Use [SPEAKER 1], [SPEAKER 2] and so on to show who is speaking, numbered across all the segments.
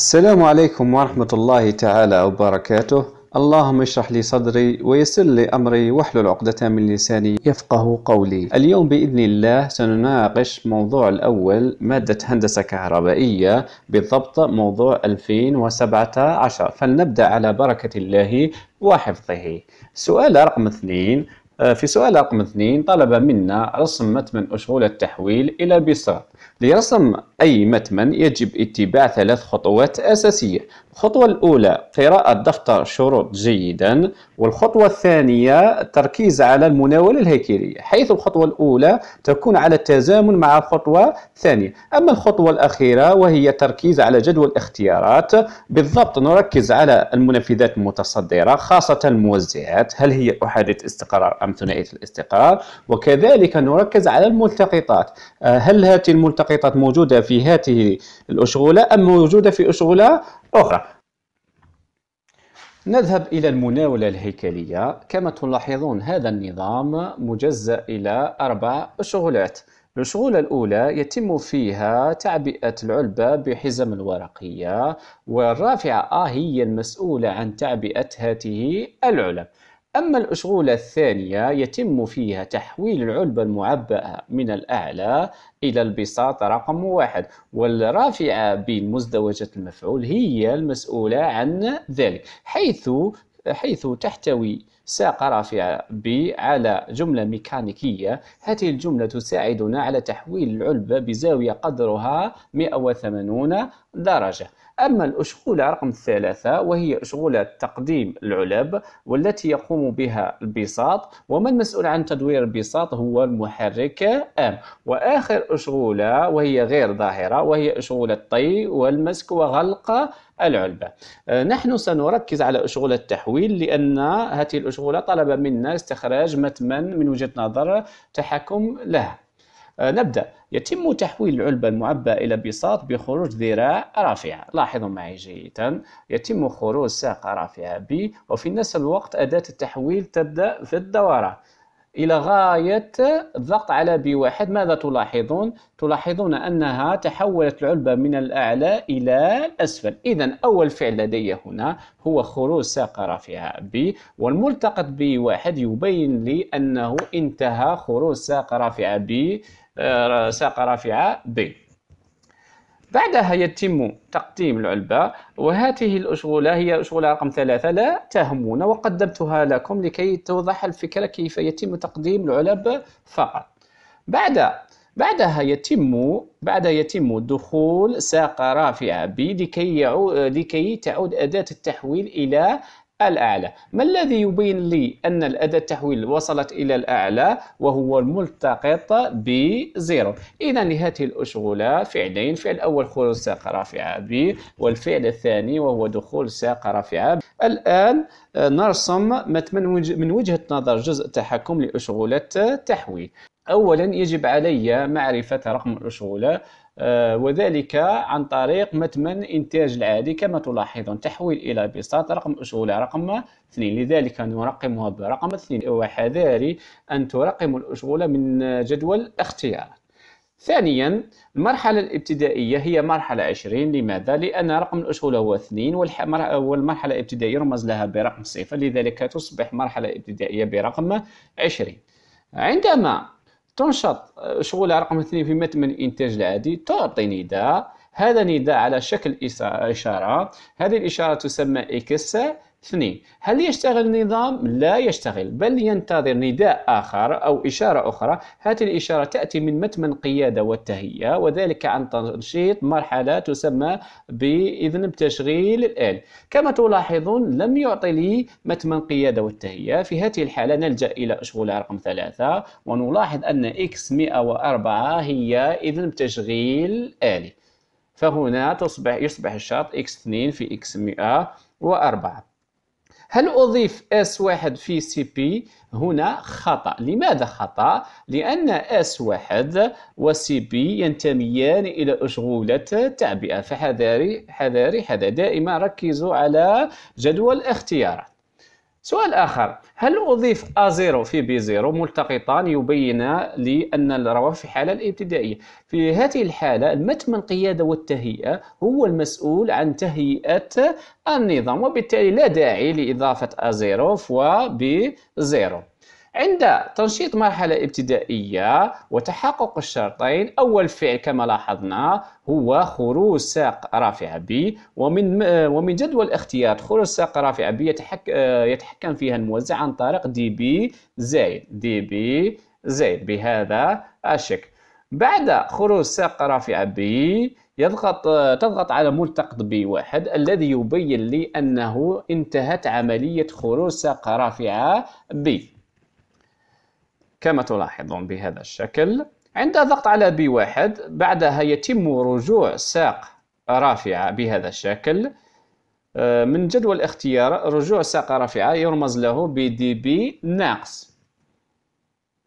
[SPEAKER 1] السلام عليكم ورحمة الله تعالى وبركاته اللهم اشرح لي صدري ويسر لي أمري واحلل عقدة من لساني يفقه قولي اليوم بإذن الله سنناقش موضوع الأول مادة هندسة كهربائية بالضبط موضوع 2017 فلنبدأ على بركة الله وحفظه سؤال رقم اثنين آه، في سؤال رقم اثنين طلب منا رسم من أشغول التحويل إلى بساط لرسم أي متمن يجب اتباع ثلاث خطوات أساسية الخطوة الأولى قراءة دفتر شروط جيدا والخطوة الثانية تركيز على المناولة الهيكلية حيث الخطوة الأولى تكون على التزامن مع الخطوة الثانية أما الخطوة الأخيرة وهي التركيز على جدول الاختيارات بالضبط نركز على المنفذات المتصدرة خاصة الموزعات هل هي أحادة استقرار أم ثنائية الاستقرار وكذلك نركز على الملتقطات آه، هل هذه الملتقطات الخطيطات موجودة في هذه الأشغلة أم موجودة في أشغلة أخرى نذهب إلى المناولة الهيكلية كما تلاحظون هذا النظام مجزأ إلى أربع اشغلات الشغولة الأولى يتم فيها تعبئة العلبة بحزم الورقية والرافعة آه هي المسؤولة عن تعبئة هذه العلب أما الأشغولة الثانية يتم فيها تحويل العلبة المعبأة من الأعلى إلى البساط رقم واحد والرافعة مزدوجة المفعول هي المسؤولة عن ذلك حيث حيث تحتوي ساق رافع B على جملة ميكانيكية هذه الجملة تساعدنا على تحويل العلبة بزاوية قدرها 180 درجة أما الأشغولة رقم ثلاثة وهي أشغولة تقديم العلب والتي يقوم بها البساط ومن المسؤول عن تدوير البساط هو المحرك أم وآخر أشغولة وهي غير ظاهرة وهي أشغولة الطي والمسك وغلق العلبة آه، نحن سنركز على أشغال التحويل لأن هذه الأشغال طلب منا استخراج متمن من وجهة نظر تحكم لها آه، نبدأ يتم تحويل العلبة المعبأة إلى بساط بخروج ذراع رافعة لاحظوا معي جيدا يتم خروج ساقة رافعة ب وفي نفس الوقت أداة التحويل تبدأ في الدورة إلى غاية الضغط على B1 ماذا تلاحظون؟ تلاحظون أنها تحولت العلبة من الأعلى إلى الأسفل إذا أول فعل لدي هنا هو خروج ساقه رافعة B والملتقط B1 يبين لي أنه انتهى خروج ساقه رافعة B آه، ساقه رافعة B بعدها يتم تقديم العلبة وهذه الأشغلة هي أشغلة رقم ثلاثة لا تهمون وقدمتها لكم لكي توضح الفكرة كيف يتم تقديم العلب فقط بعد بعدها يتم بعد يتم دخول ساقة رافعة بي لكي يعود لكي تعود أداة التحويل إلى الأعلى ما الذي يبين لي أن الأداة التحويل وصلت إلى الأعلى وهو الملتقط بزيرو إذا لهذه الأشغلة فعلين فعل أول خروج ساق رافعة ب والفعل الثاني وهو دخول ساق رافعة ب. الآن آه، نرسم من وجهة نظر جزء تحكم لأشغلة تحويل أولا يجب علي معرفة رقم الأشغلة آه، وذلك عن طريق متمن إنتاج العادي كما تلاحظون تحويل إلى بساط رقم أشغال رقم 2 لذلك نرقمها برقم 2 وحذاري أن ترقم الأشغال من جدول اختيار ثانيا المرحلة الابتدائية هي مرحلة 20 لماذا؟ لأن رقم الأشغال هو 2 والمرحلة الابتدائية يرمز لها برقم صفر لذلك تصبح مرحلة ابتدائية برقم 20 عندما تنشط آه، شغل رقم اثنين في متن من الانتاج العادي تعطي نداء هذا نداء على شكل اشاره هذه الاشاره تسمى اكس اثنين هل يشتغل النظام؟ لا يشتغل بل ينتظر نداء آخر أو إشارة أخرى هذه الإشارة تأتي من متمن قيادة والتهيئة وذلك عن تنشيط مرحلة تسمى بإذن بتشغيل الآلي كما تلاحظون لم يعطي لي متمن قيادة والتهيئة في هذه الحالة نلجأ إلى أشغال رقم ثلاثة ونلاحظ أن X104 هي إذن بتشغيل آلي فهنا تصبح يصبح الشرط X2 في X104 هل أضيف S1 في CP؟ هنا خطأ لماذا خطأ؟ لأن S1 و CP ينتميان إلى أشغولة تعبئة فحذاري حذاري حذا دائما ركزوا على جدول اختيارات سؤال آخر هل أضيف A0 في B0 ملتقطان يبين لي أن الروابط في حالة الابتدائية في هذه الحالة المتم القيادة والتهيئة هو المسؤول عن تهيئة النظام وبالتالي لا داعي لإضافة A0 و B0 عند تنشيط مرحلة ابتدائية وتحقق الشرطين أول فعل كما لاحظنا هو خروج ساق رافعة بي ومن ومن جدول اختيار خروج ساق رافعة بي يتحك يتحكم فيها الموزع عن طريق دي بي زائد دي بي زائد بهذا الشكل بعد خروج ساق رافعة بي يضغط تضغط على ملتقط ب واحد الذي يبين لي أنه انتهت عملية خروج ساق رافعة بي كما تلاحظون بهذا الشكل عند الضغط على B1 بعدها يتم رجوع ساق رافعة بهذا الشكل آه، من جدول اختيار رجوع ساق رافعة يرمز له ب بي ناقص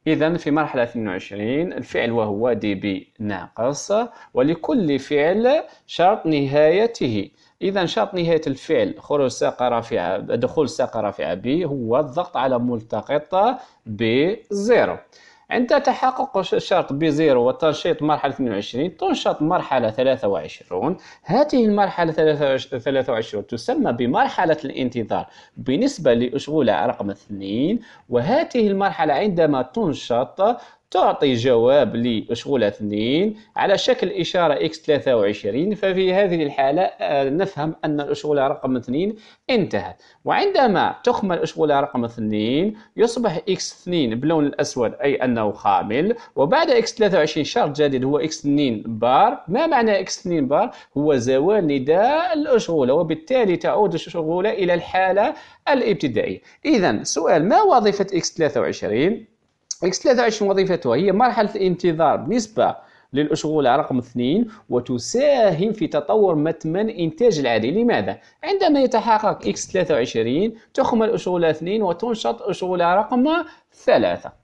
[SPEAKER 1] إذا في مرحلة 22 الفعل وهو دي بي ناقص ولكل فعل شرط نهايته إذا شرط نهاية الفعل خروج ساقة رافعة دخول ساقة رافعة ب هو الضغط على ملتقط ب زيرو عند تحقق شرط بي زيرو وتنشيط مرحلة 22 تنشط مرحلة 23 هذه المرحلة 23 تسمى بمرحلة الانتظار بالنسبة لأشغولة رقم 2 وهذه المرحلة عندما تنشط تعطي جواب لمشغولة اثنين على شكل إشارة x 23 ففي هذه الحالة آه، نفهم أن الأشغولة رقم اثنين انتهت وعندما تخمل الأشغولة رقم اثنين يصبح x 2 باللون الأسود أي أنه خامل وبعد x 23 شرط جديد هو x 2 بار ما معنى x 2 بار؟ هو زوال نداء الأشغولة وبالتالي تعود الأشغولة إلى الحالة الابتدائية إذا سؤال ما وظيفة x 23 اكس 23 وظيفتها هي مرحله الانتظار بالنسبه للأشغولة رقم اثنين وتساهم في تطور متمن إنتاج العادي لماذا؟ عندما يتحقق X23 تخمل أشغولة اثنين وتنشط أشغولة رقم ثلاثة